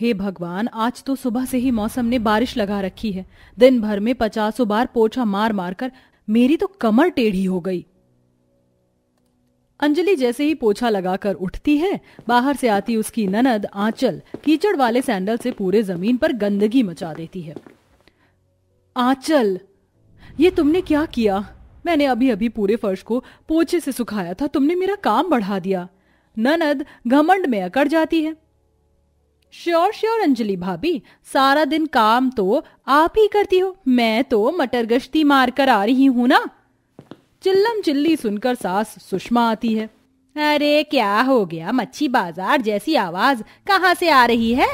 हे भगवान आज तो सुबह से ही मौसम ने बारिश लगा रखी है दिन भर में पचासों बार पोछा मार मार कर मेरी तो कमर टेढ़ी हो गई अंजलि जैसे ही पोछा लगाकर उठती है बाहर से आती उसकी ननद आंचल कीचड़ वाले सैंडल से पूरे जमीन पर गंदगी मचा देती है आंचल ये तुमने क्या किया मैंने अभी अभी पूरे फर्श को पोछे से सुखाया था तुमने मेरा काम बढ़ा दिया ननद घमंड में अकड़ जाती है श्योर श्योर अंजलि भाभी सारा दिन काम तो आप ही करती हो मैं तो मटर गश्ती मार कर आ रही हूं ना चिल्लम चिल्ली सुनकर सास सुषमा आती है अरे क्या हो गया मच्छी बाजार जैसी आवाज कहाँ से आ रही है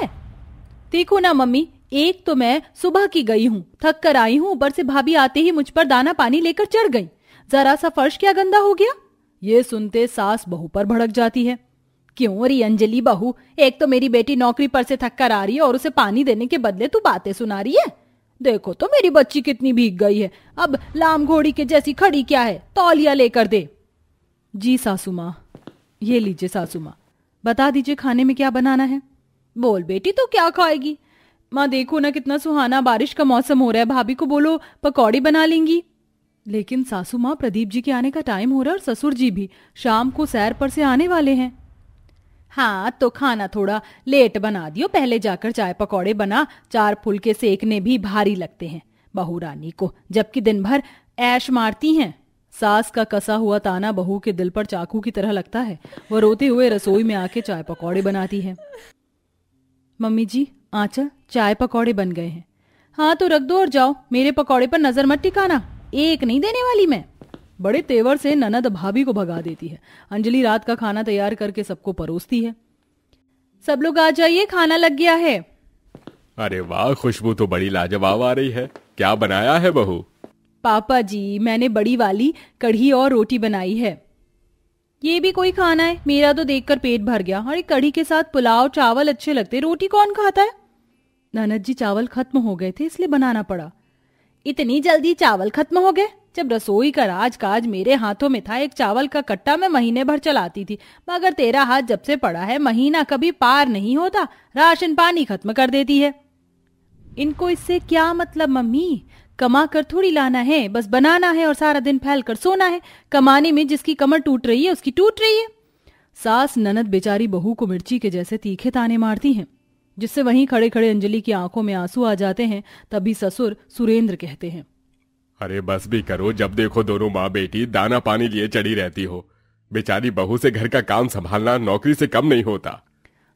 देखो ना मम्मी एक तो मैं सुबह की गई हूँ थक कर आई हूँ ऊपर से भाभी आते ही मुझ पर दाना पानी लेकर चढ़ गई जरा सा फर्श क्या गंदा हो गया ये सुनते सास बहू पर भड़क जाती है क्यों रही अंजलि बहू एक तो मेरी बेटी नौकरी पर से थक कर आ रही है और उसे पानी देने के बदले तू बातें सुना रही है देखो तो मेरी बच्ची कितनी भीग गई है अब लाम घोड़ी के जैसी खड़ी क्या है तौलिया लेकर दे जी सासू माँ ये लीजिए सासू माँ बता दीजिए खाने में क्या बनाना है बोल बेटी तो क्या खाएगी माँ देखो ना कितना सुहाना बारिश का मौसम हो रहा है भाभी को बोलो पकौड़ी बना लेंगी लेकिन सासू माँ प्रदीप जी के आने का टाइम हो रहा है और ससुर जी भी शाम को सैर पर से आने वाले हैं हाँ तो खाना थोड़ा लेट बना दियो पहले जाकर चाय पकौड़े बना चार फुलके सेकने भी भारी लगते हैं बहू रानी को जबकि दिन भर ऐश मारती हैं सास का कसा हुआ ताना बहू के दिल पर चाकू की तरह लगता है वह रोते हुए रसोई में आके चाय पकौड़े बनाती है मम्मी जी आंचल चाय पकौड़े बन गए हैं हाँ तो रख दो और जाओ मेरे पकौड़े पर नजर मत टिकाना एक नहीं देने वाली मैं बड़े तेवर से ननद भाभी को भगा देती है अंजलि रात का खाना तैयार करके सबको परोसती है सब लोग आ जाइए खाना लग गया है अरे वाह खुशबू तो बड़ी लाजवाब आ रही है क्या बनाया है बहू पापा जी मैंने बड़ी वाली कढ़ी और रोटी बनाई है ये भी कोई खाना है मेरा तो देखकर पेट भर गया अरे कढ़ी के साथ पुलाव चावल अच्छे लगते रोटी कौन खाता है ननद जी चावल खत्म हो गए थे इसलिए बनाना पड़ा इतनी जल्दी चावल खत्म हो गए जब रसोई का राजकाज मेरे हाथों में था एक चावल का कट्टा मैं महीने भर चलाती थी मगर तेरा हाथ जब से पड़ा है महीना कभी पार नहीं होता राशन पानी खत्म कर देती है इनको इससे क्या मतलब मम्मी कमा कर थोड़ी लाना है बस बनाना है और सारा दिन फैल कर सोना है कमाने में जिसकी कमर टूट रही है उसकी टूट रही है सास ननद बेचारी बहू को मिर्ची के जैसे तीखे ताने मारती हैं जिससे वहीं खड़े खड़े अंजलि की आंखों में आंसू आ जाते हैं तभी ससुर सुरेंद्र कहते हैं अरे बस भी करो जब देखो दोनों माँ बेटी दाना पानी लिए चढ़ी रहती हो बेचारी बहू से घर का काम संभालना नौकरी से कम नहीं होता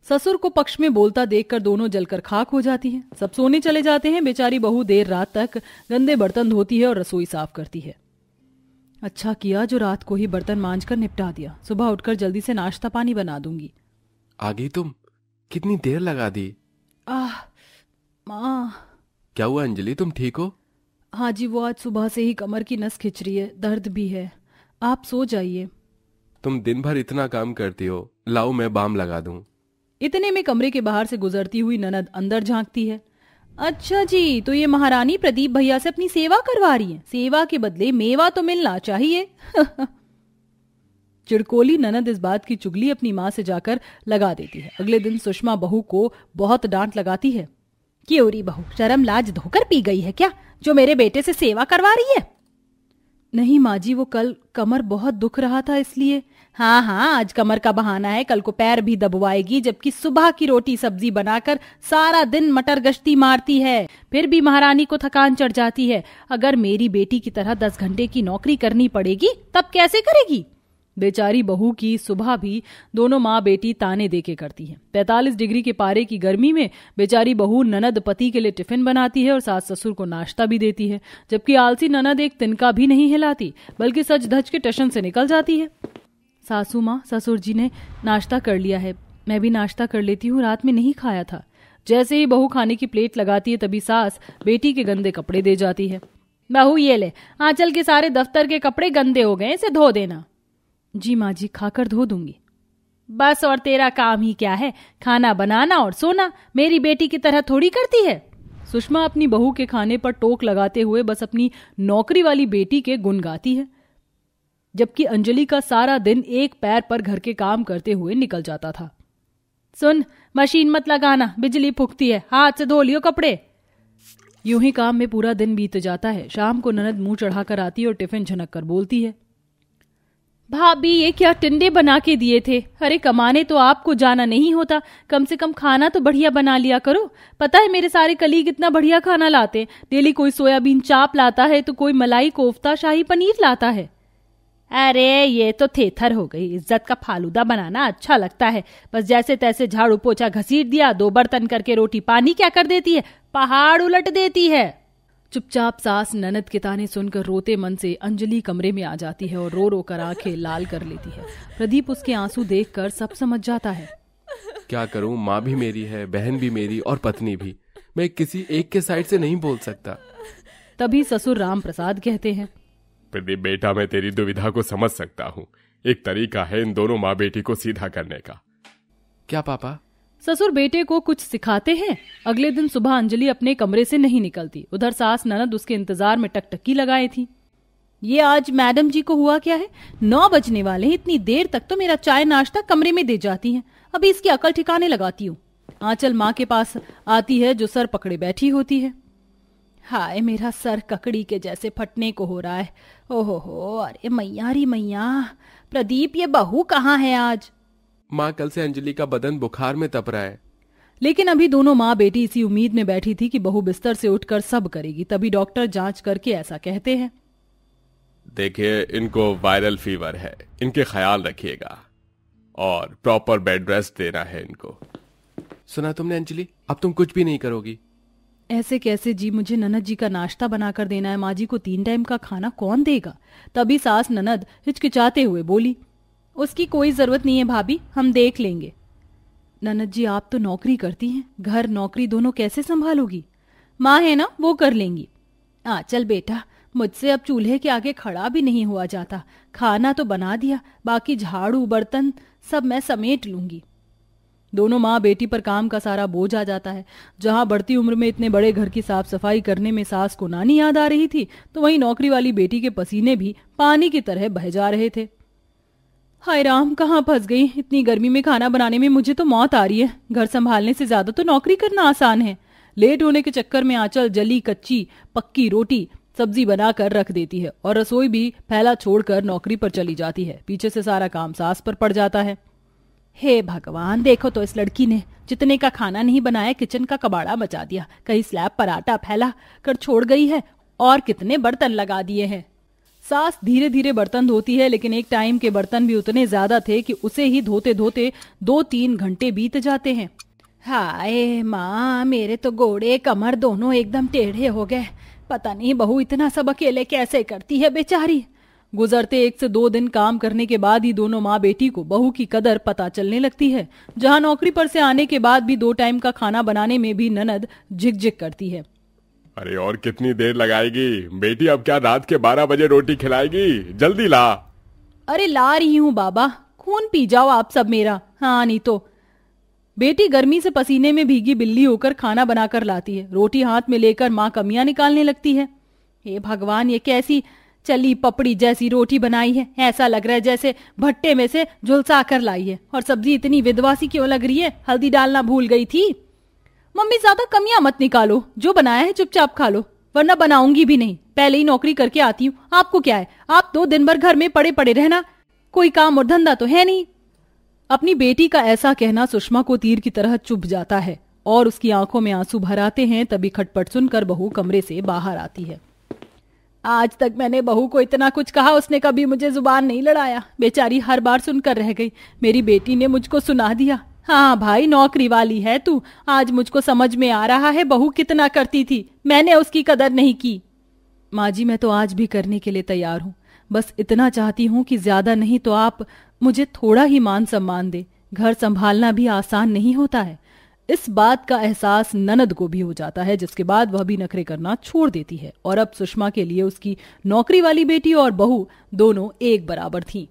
ससुर को पक्ष में बोलता देखकर दोनों जलकर खाक हो जाती हैं। सब सोने चले जाते हैं बेचारी बहू देर रात तक गंदे बर्तन धोती है और रसोई साफ करती है अच्छा किया जो रात को ही बर्तन मांझ कर निपटा दिया सुबह उठकर जल्दी से नाश्ता पानी बना दूंगी आगे तुम कितनी देर लगा दी आह माँ क्या हुआ अंजलि तुम ठीक हो हाँ जी वो आज सुबह से ही कमर की नस खिंच रही है दर्द भी है आप सो जाइए तुम दिन भर इतना काम करती हो लाओ मैं बाम लगा दूं इतने में कमरे के बाहर से गुजरती हुई ननद अंदर झांकती है अच्छा जी तो ये महारानी प्रदीप भैया से अपनी सेवा करवा रही है सेवा के बदले मेवा तो मिलना चाहिए चिड़कोली ननद इस बात की चुगली अपनी माँ से जाकर लगा देती है अगले दिन सुषमा बहू को बहुत डांट लगाती है क्योरी बहू शर्म लाज धोकर पी गई है क्या जो मेरे बेटे से सेवा करवा रही है नहीं माँ जी वो कल कमर बहुत दुख रहा था इसलिए हाँ हाँ आज कमर का बहाना है कल को पैर भी दबवाएगी जबकि सुबह की रोटी सब्जी बनाकर सारा दिन मटर गश्ती मारती है फिर भी महारानी को थकान चढ़ जाती है अगर मेरी बेटी की तरह दस घंटे की नौकरी करनी पड़ेगी तब कैसे करेगी बेचारी बहू की सुबह भी दोनों माँ बेटी ताने देके करती हैं 45 डिग्री के पारे की गर्मी में बेचारी बहू ननद पति के लिए टिफिन बनाती है और सास ससुर को नाश्ता भी देती है जबकि आलसी ननद एक तिनका भी नहीं हिलाती बल्कि सच धज के टशन से निकल जाती है सासू माँ ससुर जी ने नाश्ता कर लिया है मैं भी नाश्ता कर लेती हूँ रात में नहीं खाया था जैसे ही बहू खाने की प्लेट लगाती है तभी सास बेटी के गंदे कपड़े दे जाती है बहू ये ले आंचल के सारे दफ्तर के कपड़े गंदे हो गए इसे धो देना जी माँ जी खाकर धो दूंगी बस और तेरा काम ही क्या है खाना बनाना और सोना मेरी बेटी की तरह थोड़ी करती है सुषमा अपनी बहू के खाने पर टोक लगाते हुए बस अपनी नौकरी वाली बेटी के गुन गाती है जबकि अंजलि का सारा दिन एक पैर पर घर के काम करते हुए निकल जाता था सुन मशीन मत लगाना बिजली फूकती है हाथ से धो लियो कपड़े यूं ही काम में पूरा दिन बीत जाता है शाम को ननद मुंह चढ़ाकर आती है और टिफिन झनक कर बोलती है भाभी ये क्या टिंडे बना के दिए थे अरे कमाने तो आपको जाना नहीं होता कम से कम खाना तो बढ़िया बना लिया करो पता है मेरे सारे कलीग इतना बढ़िया खाना लाते हैं डेली कोई सोयाबीन चाप लाता है तो कोई मलाई कोफ्ता शाही पनीर लाता है अरे ये तो थेथर हो गई इज्जत का फालूदा बनाना अच्छा लगता है बस जैसे तैसे झाड़ू पोछा घसीट दिया दो बर्तन करके रोटी पानी क्या कर देती है पहाड़ उलट देती है चुपचाप सास ननद के ताने सुनकर रोते मन से अंजलि कमरे में आ जाती है और रो रो कर आंखें लाल कर लेती है प्रदीप उसके आंसू देखकर सब समझ जाता है क्या करूं माँ भी मेरी है बहन भी मेरी और पत्नी भी मैं किसी एक के साइड से नहीं बोल सकता तभी ससुर राम प्रसाद कहते हैं प्रदीप बेटा मैं तेरी दुविधा को समझ सकता हूँ एक तरीका है इन दोनों माँ बेटी को सीधा करने का क्या पापा ससुर बेटे को कुछ सिखाते हैं अगले दिन सुबह अंजलि अपने कमरे से नहीं निकलती उधर सास ननद उसके इंतजार में टकटकी लगाए थी ये आज मैडम जी को हुआ क्या है नौ बजने वाले हैं इतनी देर तक तो मेरा चाय नाश्ता कमरे में दे जाती हैं अभी इसकी अकल ठिकाने लगाती हूँ आंचल माँ के पास आती है जो सर पकड़े बैठी होती है हाय मेरा सर ककड़ी के जैसे फटने को हो रहा है ओहो हो अरे मैया री मैया प्रदीप ये बहू कहाँ है आज माँ कल से अंजलि का बदन बुखार में तप रहा है लेकिन अभी दोनों माँ बेटी इसी उम्मीद में बैठी थी कि बहु बिस्तर से उठकर सब करेगी तभी डॉक्टर जांच करके ऐसा कहते हैं देखिए इनको वायरल फीवर है इनके ख्याल रखिएगा और प्रॉपर बेड रेस्ट देना है इनको सुना तुमने अंजलि अब तुम कुछ भी नहीं करोगी ऐसे कैसे जी मुझे ननद जी का नाश्ता बनाकर देना है माँ जी को तीन टाइम का खाना कौन देगा तभी सास ननद हिचकिचाते हुए बोली उसकी कोई जरूरत नहीं है भाभी हम देख लेंगे ननद जी आप तो नौकरी करती हैं घर नौकरी दोनों कैसे संभालोगी माँ है ना वो कर लेंगी आ चल बेटा मुझसे अब चूल्हे के आगे खड़ा भी नहीं हुआ जाता खाना तो बना दिया बाकी झाड़ू बर्तन सब मैं समेट लूंगी दोनों माँ बेटी पर काम का सारा बोझ आ जाता है जहाँ बढ़ती उम्र में इतने बड़े घर की साफ सफाई करने में सास को नानी याद आ रही थी तो वहीं नौकरी वाली बेटी के पसीने भी पानी की तरह बह जा रहे थे हाय राम कहाँ फंस गई इतनी गर्मी में खाना बनाने में मुझे तो मौत आ रही है घर संभालने से ज्यादा तो नौकरी करना आसान है लेट होने के चक्कर में आंचल जली कच्ची पक्की रोटी सब्जी बनाकर रख देती है और रसोई भी फैला छोड़कर नौकरी पर चली जाती है पीछे से सारा काम सास पर पड़ जाता है हे भगवान देखो तो इस लड़की ने जितने का खाना नहीं बनाया किचन का कबाड़ा बचा दिया कहीं स्लैब पर आटा फैला कर छोड़ गई है और कितने बर्तन लगा दिए हैं सास धीरे धीरे बर्तन धोती है लेकिन एक टाइम के बर्तन भी उतने ज्यादा थे कि उसे ही धोते धोते दो तीन घंटे बीत जाते हैं हाय माँ मेरे तो गोड़े कमर दोनों एकदम टेढ़े हो गए पता नहीं बहू इतना सब अकेले कैसे करती है बेचारी गुजरते एक से दो दिन काम करने के बाद ही दोनों माँ बेटी को बहू की कदर पता चलने लगती है जहाँ नौकरी पर से आने के बाद भी दो टाइम का खाना बनाने में भी ननद झिकझिक करती है अरे और कितनी देर लगाएगी बेटी अब क्या रात के बारह बजे रोटी खिलाएगी जल्दी ला अरे ला रही हूँ बाबा खून पी जाओ आप सब मेरा हाँ नहीं तो बेटी गर्मी से पसीने में भीगी बिल्ली होकर खाना बनाकर लाती है रोटी हाथ में लेकर माँ कमियां निकालने लगती है हे भगवान ये कैसी चली पपड़ी जैसी रोटी बनाई है ऐसा लग रहा है जैसे भट्टे में से झुलसा कर लाई है और सब्जी इतनी विधवा सी क्यों लग रही है हल्दी डालना भूल गई थी मम्मी ज्यादा कमियां मत निकालो जो बनाया है चुपचाप खा लो वरना बनाऊंगी भी नहीं पहले ही नौकरी करके आती हूँ आपको क्या है आप दो तो दिन भर घर में पड़े पड़े रहना कोई काम और धंधा तो है नहीं अपनी बेटी का ऐसा कहना सुषमा को तीर की तरह चुभ जाता है और उसकी आंखों में आंसू भर आते हैं तभी खटपट सुनकर बहू कमरे से बाहर आती है आज तक मैंने बहू को इतना कुछ कहा उसने कभी मुझे जुबान नहीं लड़ाया बेचारी हर बार सुनकर रह गई मेरी बेटी ने मुझको सुना दिया हाँ भाई नौकरी वाली है तू आज मुझको समझ में आ रहा है बहू कितना करती थी मैंने उसकी कदर नहीं की माँ जी मैं तो आज भी करने के लिए तैयार हूँ बस इतना चाहती हूँ कि ज्यादा नहीं तो आप मुझे थोड़ा ही मान सम्मान दे घर संभालना भी आसान नहीं होता है इस बात का एहसास ननद को भी हो जाता है जिसके बाद वह भी नखरे करना छोड़ देती है और अब सुषमा के लिए उसकी नौकरी वाली बेटी और बहू दोनों एक बराबर थीं